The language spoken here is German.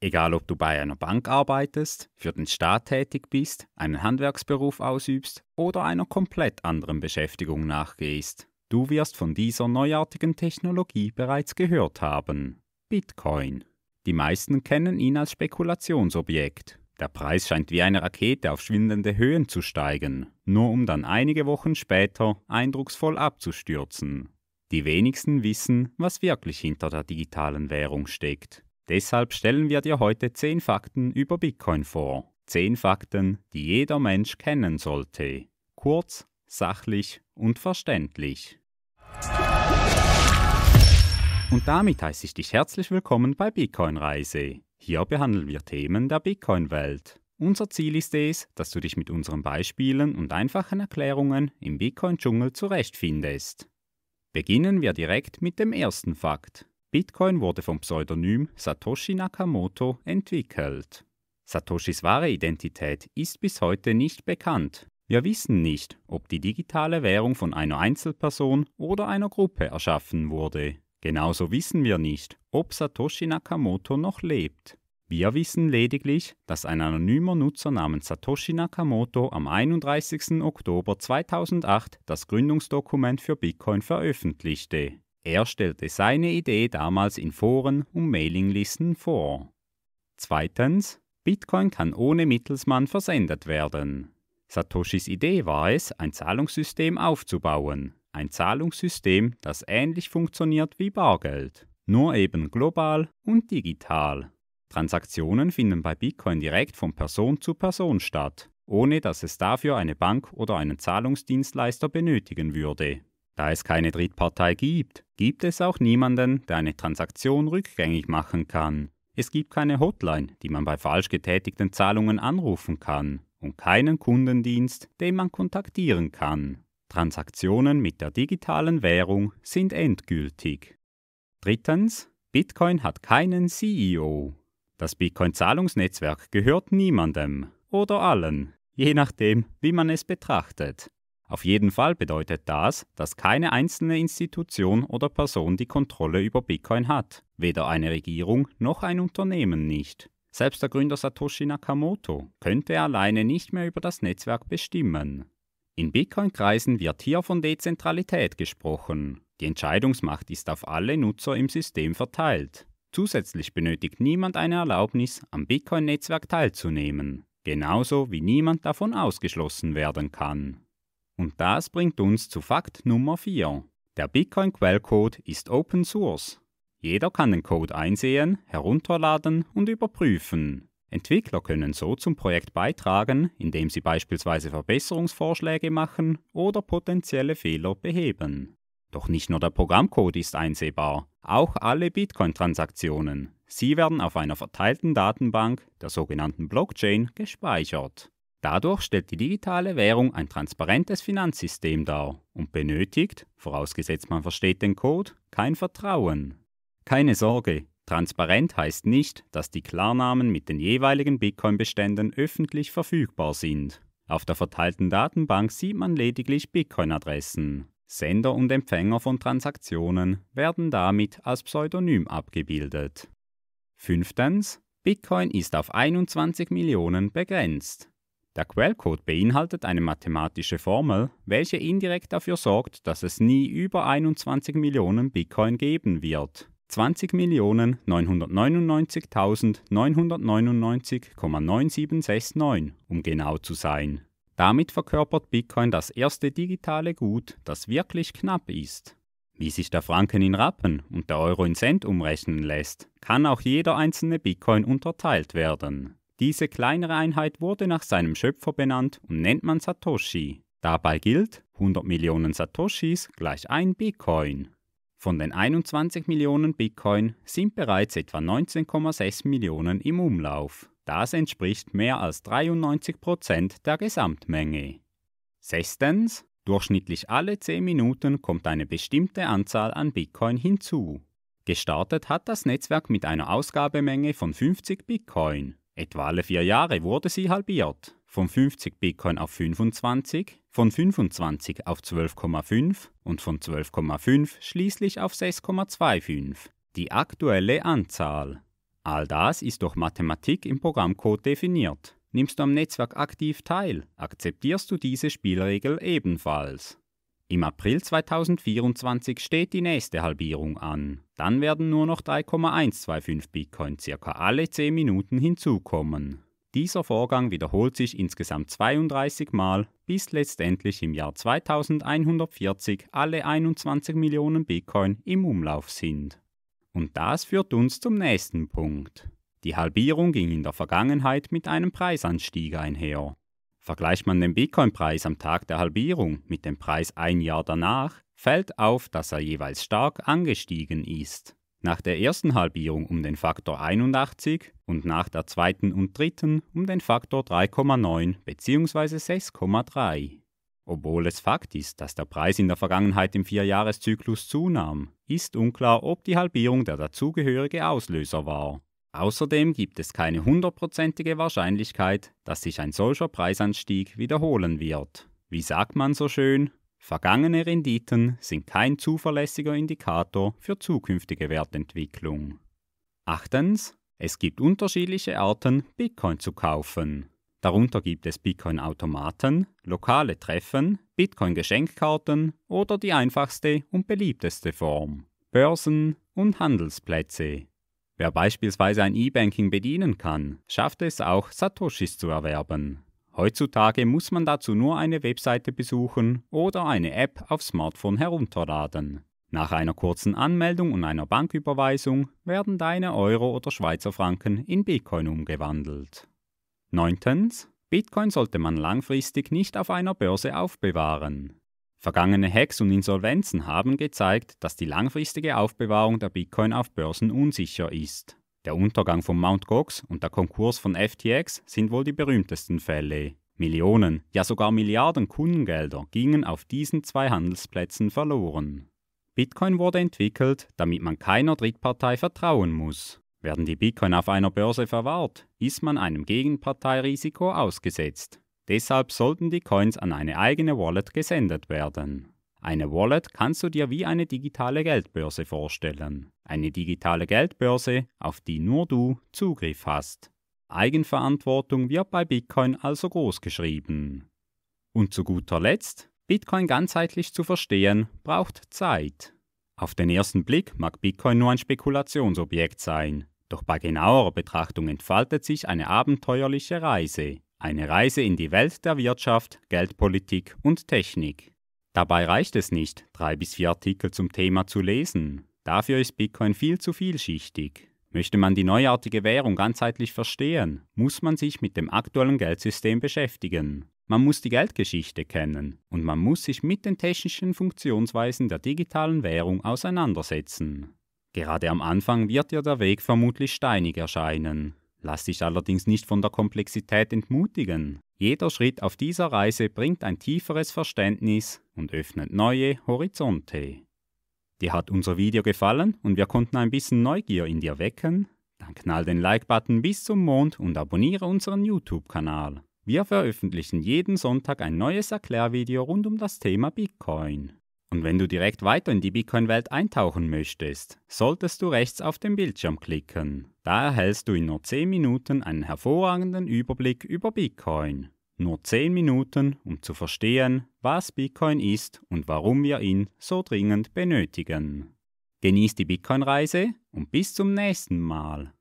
Egal ob du bei einer Bank arbeitest, für den Staat tätig bist, einen Handwerksberuf ausübst oder einer komplett anderen Beschäftigung nachgehst, du wirst von dieser neuartigen Technologie bereits gehört haben. Bitcoin. Die meisten kennen ihn als Spekulationsobjekt. Der Preis scheint wie eine Rakete auf schwindende Höhen zu steigen, nur um dann einige Wochen später eindrucksvoll abzustürzen. Die wenigsten wissen, was wirklich hinter der digitalen Währung steckt Deshalb stellen wir dir heute 10 Fakten über Bitcoin vor. 10 Fakten, die jeder Mensch kennen sollte. Kurz, sachlich und verständlich. Und damit heiße ich dich herzlich willkommen bei Bitcoin Reise. Hier behandeln wir Themen der Bitcoin-Welt. Unser Ziel ist es, dass du dich mit unseren Beispielen und einfachen Erklärungen im Bitcoin-Dschungel zurechtfindest. Beginnen wir direkt mit dem ersten Fakt. Bitcoin wurde vom Pseudonym Satoshi Nakamoto entwickelt. Satoshis wahre Identität ist bis heute nicht bekannt. Wir wissen nicht, ob die digitale Währung von einer Einzelperson oder einer Gruppe erschaffen wurde. Genauso wissen wir nicht, ob Satoshi Nakamoto noch lebt. Wir wissen lediglich, dass ein anonymer Nutzer namens Satoshi Nakamoto am 31. Oktober 2008 das Gründungsdokument für Bitcoin veröffentlichte. Er stellte seine Idee damals in Foren und Mailinglisten vor. Zweitens, Bitcoin kann ohne Mittelsmann versendet werden. Satoshis Idee war es, ein Zahlungssystem aufzubauen. Ein Zahlungssystem, das ähnlich funktioniert wie Bargeld, nur eben global und digital. Transaktionen finden bei Bitcoin direkt von Person zu Person statt, ohne dass es dafür eine Bank oder einen Zahlungsdienstleister benötigen würde. Da es keine Drittpartei gibt, gibt es auch niemanden, der eine Transaktion rückgängig machen kann. Es gibt keine Hotline, die man bei falsch getätigten Zahlungen anrufen kann und keinen Kundendienst, den man kontaktieren kann. Transaktionen mit der digitalen Währung sind endgültig. Drittens, Bitcoin hat keinen CEO. Das Bitcoin-Zahlungsnetzwerk gehört niemandem oder allen, je nachdem, wie man es betrachtet. Auf jeden Fall bedeutet das, dass keine einzelne Institution oder Person die Kontrolle über Bitcoin hat, weder eine Regierung noch ein Unternehmen nicht. Selbst der Gründer Satoshi Nakamoto könnte alleine nicht mehr über das Netzwerk bestimmen. In Bitcoin-Kreisen wird hier von Dezentralität gesprochen. Die Entscheidungsmacht ist auf alle Nutzer im System verteilt. Zusätzlich benötigt niemand eine Erlaubnis, am Bitcoin-Netzwerk teilzunehmen, genauso wie niemand davon ausgeschlossen werden kann. Und das bringt uns zu Fakt Nummer 4. Der Bitcoin Quellcode ist Open Source. Jeder kann den Code einsehen, herunterladen und überprüfen. Entwickler können so zum Projekt beitragen, indem sie beispielsweise Verbesserungsvorschläge machen oder potenzielle Fehler beheben. Doch nicht nur der Programmcode ist einsehbar, auch alle Bitcoin-Transaktionen. Sie werden auf einer verteilten Datenbank, der sogenannten Blockchain, gespeichert. Dadurch stellt die digitale Währung ein transparentes Finanzsystem dar und benötigt, vorausgesetzt man versteht den Code, kein Vertrauen. Keine Sorge, transparent heißt nicht, dass die Klarnamen mit den jeweiligen Bitcoin-Beständen öffentlich verfügbar sind. Auf der verteilten Datenbank sieht man lediglich Bitcoin-Adressen. Sender und Empfänger von Transaktionen werden damit als Pseudonym abgebildet. Fünftens, Bitcoin ist auf 21 Millionen begrenzt. Der Quellcode beinhaltet eine mathematische Formel, welche indirekt dafür sorgt, dass es nie über 21 Millionen Bitcoin geben wird. 20.999.999,9769, um genau zu sein. Damit verkörpert Bitcoin das erste digitale Gut, das wirklich knapp ist. Wie sich der Franken in Rappen und der Euro in Cent umrechnen lässt, kann auch jeder einzelne Bitcoin unterteilt werden. Diese kleinere Einheit wurde nach seinem Schöpfer benannt und nennt man Satoshi. Dabei gilt, 100 Millionen Satoshis gleich ein Bitcoin. Von den 21 Millionen Bitcoin sind bereits etwa 19,6 Millionen im Umlauf. Das entspricht mehr als 93% Prozent der Gesamtmenge. Sechstens, durchschnittlich alle 10 Minuten kommt eine bestimmte Anzahl an Bitcoin hinzu. Gestartet hat das Netzwerk mit einer Ausgabemenge von 50 Bitcoin. Etwa alle vier Jahre wurde sie halbiert, von 50 Bitcoin auf 25, von 25 auf 12,5 und von 12,5 schließlich auf 6,25, die aktuelle Anzahl. All das ist durch Mathematik im Programmcode definiert. Nimmst du am Netzwerk aktiv teil, akzeptierst du diese Spielregel ebenfalls. Im April 2024 steht die nächste Halbierung an. Dann werden nur noch 3,125 Bitcoin circa alle 10 Minuten hinzukommen. Dieser Vorgang wiederholt sich insgesamt 32 Mal, bis letztendlich im Jahr 2140 alle 21 Millionen Bitcoin im Umlauf sind. Und das führt uns zum nächsten Punkt. Die Halbierung ging in der Vergangenheit mit einem Preisanstieg einher. Vergleicht man den Bitcoin-Preis am Tag der Halbierung mit dem Preis ein Jahr danach, fällt auf, dass er jeweils stark angestiegen ist. Nach der ersten Halbierung um den Faktor 81 und nach der zweiten und dritten um den Faktor 3,9 bzw. 6,3. Obwohl es Fakt ist, dass der Preis in der Vergangenheit im Vierjahreszyklus zunahm, ist unklar, ob die Halbierung der dazugehörige Auslöser war. Außerdem gibt es keine hundertprozentige Wahrscheinlichkeit, dass sich ein solcher Preisanstieg wiederholen wird. Wie sagt man so schön, vergangene Renditen sind kein zuverlässiger Indikator für zukünftige Wertentwicklung. Achtens, es gibt unterschiedliche Arten, Bitcoin zu kaufen. Darunter gibt es Bitcoin-Automaten, lokale Treffen, Bitcoin-Geschenkkarten oder die einfachste und beliebteste Form, Börsen und Handelsplätze. Wer beispielsweise ein E-Banking bedienen kann, schafft es auch, Satoshis zu erwerben. Heutzutage muss man dazu nur eine Webseite besuchen oder eine App auf Smartphone herunterladen. Nach einer kurzen Anmeldung und einer Banküberweisung werden deine Euro oder Schweizer Franken in Bitcoin umgewandelt. 9. Bitcoin sollte man langfristig nicht auf einer Börse aufbewahren. Vergangene Hacks und Insolvenzen haben gezeigt, dass die langfristige Aufbewahrung der Bitcoin auf Börsen unsicher ist. Der Untergang von Mt. Gox und der Konkurs von FTX sind wohl die berühmtesten Fälle. Millionen, ja sogar Milliarden Kundengelder gingen auf diesen zwei Handelsplätzen verloren. Bitcoin wurde entwickelt, damit man keiner Drittpartei vertrauen muss. Werden die Bitcoin auf einer Börse verwahrt, ist man einem Gegenparteirisiko ausgesetzt. Deshalb sollten die Coins an eine eigene Wallet gesendet werden. Eine Wallet kannst du dir wie eine digitale Geldbörse vorstellen. Eine digitale Geldbörse, auf die nur du Zugriff hast. Eigenverantwortung wird bei Bitcoin also groß geschrieben. Und zu guter Letzt, Bitcoin ganzheitlich zu verstehen, braucht Zeit. Auf den ersten Blick mag Bitcoin nur ein Spekulationsobjekt sein, doch bei genauerer Betrachtung entfaltet sich eine abenteuerliche Reise, eine Reise in die Welt der Wirtschaft, Geldpolitik und Technik. Dabei reicht es nicht, drei bis vier Artikel zum Thema zu lesen. Dafür ist Bitcoin viel zu vielschichtig. Möchte man die neuartige Währung ganzheitlich verstehen, muss man sich mit dem aktuellen Geldsystem beschäftigen. Man muss die Geldgeschichte kennen und man muss sich mit den technischen Funktionsweisen der digitalen Währung auseinandersetzen. Gerade am Anfang wird dir der Weg vermutlich steinig erscheinen. Lass dich allerdings nicht von der Komplexität entmutigen. Jeder Schritt auf dieser Reise bringt ein tieferes Verständnis und öffnet neue Horizonte. Dir hat unser Video gefallen und wir konnten ein bisschen Neugier in dir wecken? Dann knall den Like-Button bis zum Mond und abonniere unseren YouTube-Kanal. Wir veröffentlichen jeden Sonntag ein neues Erklärvideo rund um das Thema Bitcoin. Und wenn du direkt weiter in die Bitcoin-Welt eintauchen möchtest, solltest du rechts auf den Bildschirm klicken. Da erhältst du in nur 10 Minuten einen hervorragenden Überblick über Bitcoin. Nur 10 Minuten, um zu verstehen, was Bitcoin ist und warum wir ihn so dringend benötigen. Genieß die Bitcoin-Reise und bis zum nächsten Mal.